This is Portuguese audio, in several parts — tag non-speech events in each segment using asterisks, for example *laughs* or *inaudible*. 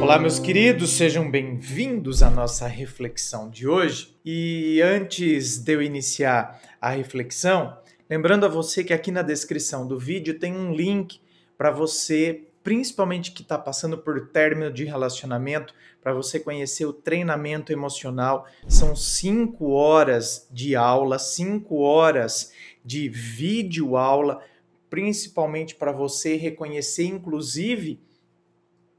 Olá, meus queridos, sejam bem-vindos à nossa reflexão de hoje. E antes de eu iniciar a reflexão, lembrando a você que aqui na descrição do vídeo tem um link para você, principalmente que está passando por término de relacionamento, para você conhecer o treinamento emocional. São cinco horas de aula, cinco horas de vídeo aula, principalmente para você reconhecer, inclusive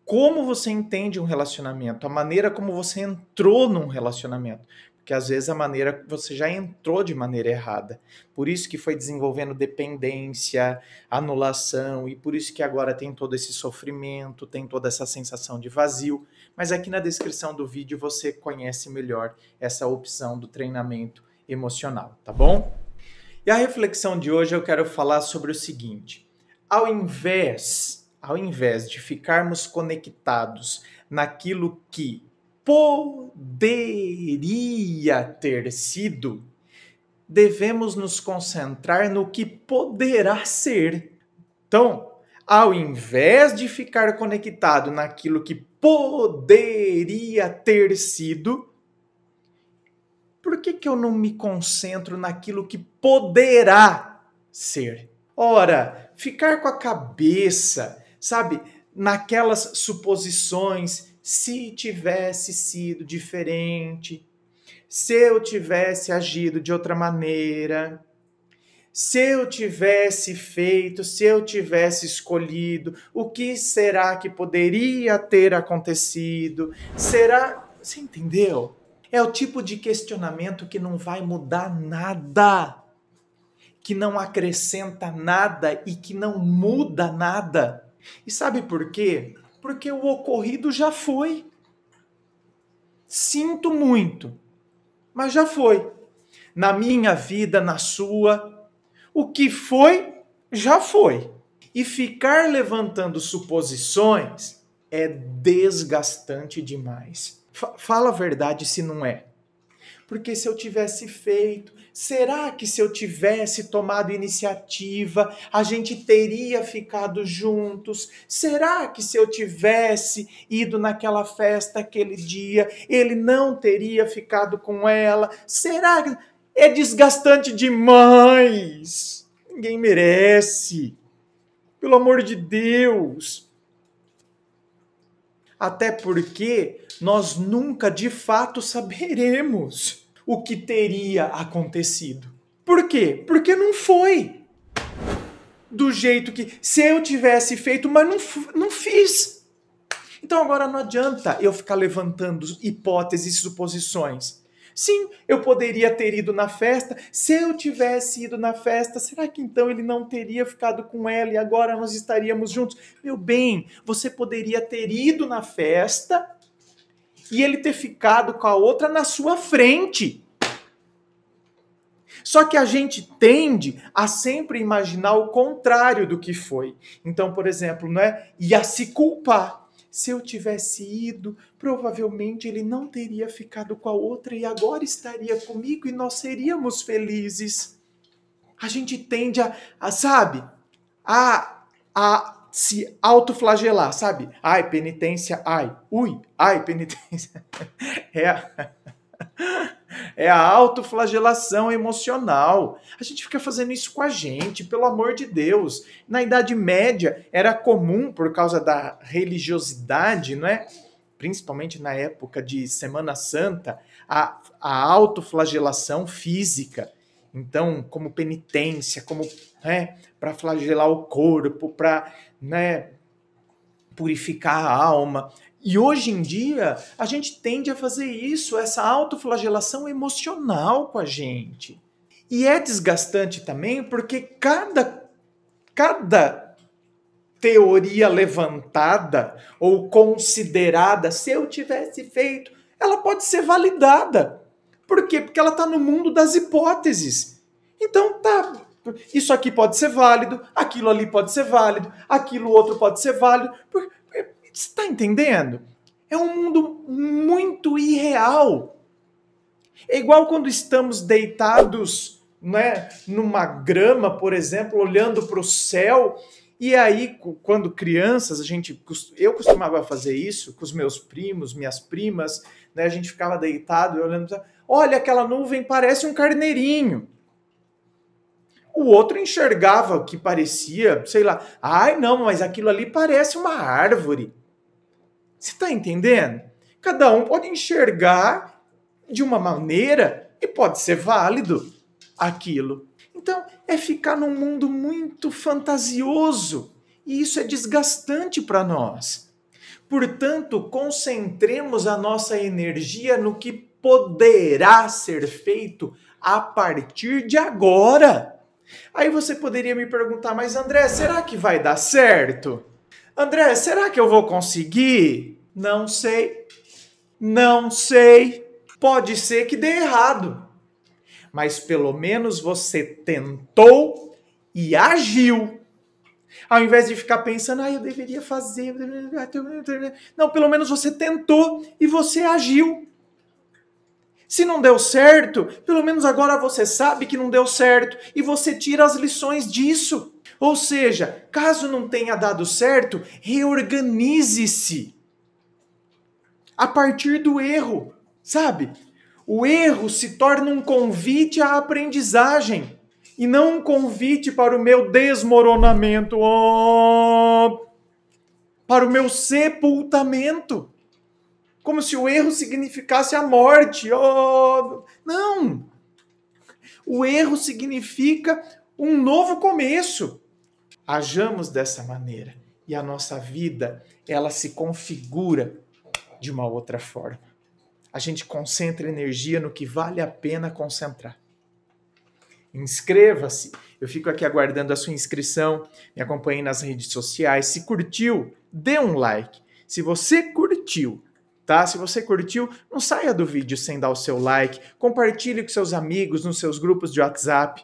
como você entende um relacionamento, a maneira como você entrou num relacionamento. Porque às vezes a maneira você já entrou de maneira errada. Por isso que foi desenvolvendo dependência, anulação, e por isso que agora tem todo esse sofrimento, tem toda essa sensação de vazio. Mas aqui na descrição do vídeo você conhece melhor essa opção do treinamento emocional, tá bom? E a reflexão de hoje eu quero falar sobre o seguinte: ao invés ao invés de ficarmos conectados naquilo que poderia ter sido, devemos nos concentrar no que poderá ser. Então, ao invés de ficar conectado naquilo que poderia ter sido, por que, que eu não me concentro naquilo que poderá ser? Ora, ficar com a cabeça sabe, naquelas suposições, se tivesse sido diferente, se eu tivesse agido de outra maneira, se eu tivesse feito, se eu tivesse escolhido, o que será que poderia ter acontecido? Será. Você entendeu? É o tipo de questionamento que não vai mudar nada, que não acrescenta nada e que não muda nada. E sabe por quê? Porque o ocorrido já foi. Sinto muito, mas já foi. Na minha vida, na sua, o que foi, já foi. E ficar levantando suposições é desgastante demais. F fala a verdade se não é porque se eu tivesse feito, será que se eu tivesse tomado iniciativa, a gente teria ficado juntos? Será que se eu tivesse ido naquela festa aquele dia, ele não teria ficado com ela? Será que é desgastante demais? Ninguém merece. Pelo amor de Deus até porque nós nunca de fato saberemos o que teria acontecido. Por quê? Porque não foi do jeito que se eu tivesse feito, mas não, não fiz. Então agora não adianta eu ficar levantando hipóteses e suposições. Sim, eu poderia ter ido na festa. Se eu tivesse ido na festa, será que então ele não teria ficado com ela e agora nós estaríamos juntos? Meu bem, você poderia ter ido na festa e ele ter ficado com a outra na sua frente. Só que a gente tende a sempre imaginar o contrário do que foi. Então, por exemplo, não é? E a se culpar. Se eu tivesse ido, provavelmente ele não teria ficado com a outra e agora estaria comigo e nós seríamos felizes. A gente tende a, a sabe, a, a se autoflagelar, sabe? Ai, penitência, ai, ui, ai, penitência. *laughs* É. É a autoflagelação emocional. A gente fica fazendo isso com a gente, pelo amor de Deus. Na Idade Média era comum, por causa da religiosidade, não é? principalmente na época de Semana Santa, a, a autoflagelação física. Então, como penitência, como né, para flagelar o corpo, para né, purificar a alma. E hoje em dia, a gente tende a fazer isso, essa autoflagelação emocional com a gente. E é desgastante também porque cada, cada teoria levantada ou considerada, se eu tivesse feito, ela pode ser validada. Por quê? Porque ela está no mundo das hipóteses. Então tá, isso aqui pode ser válido, aquilo ali pode ser válido, aquilo outro pode ser válido. Você está entendendo? É um mundo muito irreal. É igual quando estamos deitados né, numa grama, por exemplo, olhando para o céu. E aí, quando crianças, a gente, eu costumava fazer isso com os meus primos, minhas primas, né? A gente ficava deitado olhando. Olha, aquela nuvem parece um carneirinho. O outro enxergava que parecia, sei lá, ai não, mas aquilo ali parece uma árvore. Você está entendendo? Cada um pode enxergar de uma maneira e pode ser válido aquilo. Então, é ficar num mundo muito fantasioso e isso é desgastante para nós. Portanto, concentremos a nossa energia no que poderá ser feito a partir de agora. Aí você poderia me perguntar, mas André, será que vai dar certo? André, será que eu vou conseguir? Não sei. Não sei. Pode ser que dê errado. Mas pelo menos você tentou e agiu. Ao invés de ficar pensando, ah, eu deveria fazer. Não, pelo menos você tentou e você agiu. Se não deu certo, pelo menos agora você sabe que não deu certo e você tira as lições disso. Ou seja, caso não tenha dado certo, reorganize-se a partir do erro, sabe? O erro se torna um convite à aprendizagem e não um convite para o meu desmoronamento, oh, para o meu sepultamento. Como se o erro significasse a morte. Oh, não! O erro significa um novo começo. Ajamos dessa maneira e a nossa vida, ela se configura de uma outra forma. A gente concentra energia no que vale a pena concentrar. Inscreva-se. Eu fico aqui aguardando a sua inscrição. Me acompanhe nas redes sociais. Se curtiu, dê um like. Se você curtiu, tá? Se você curtiu, não saia do vídeo sem dar o seu like. Compartilhe com seus amigos nos seus grupos de WhatsApp.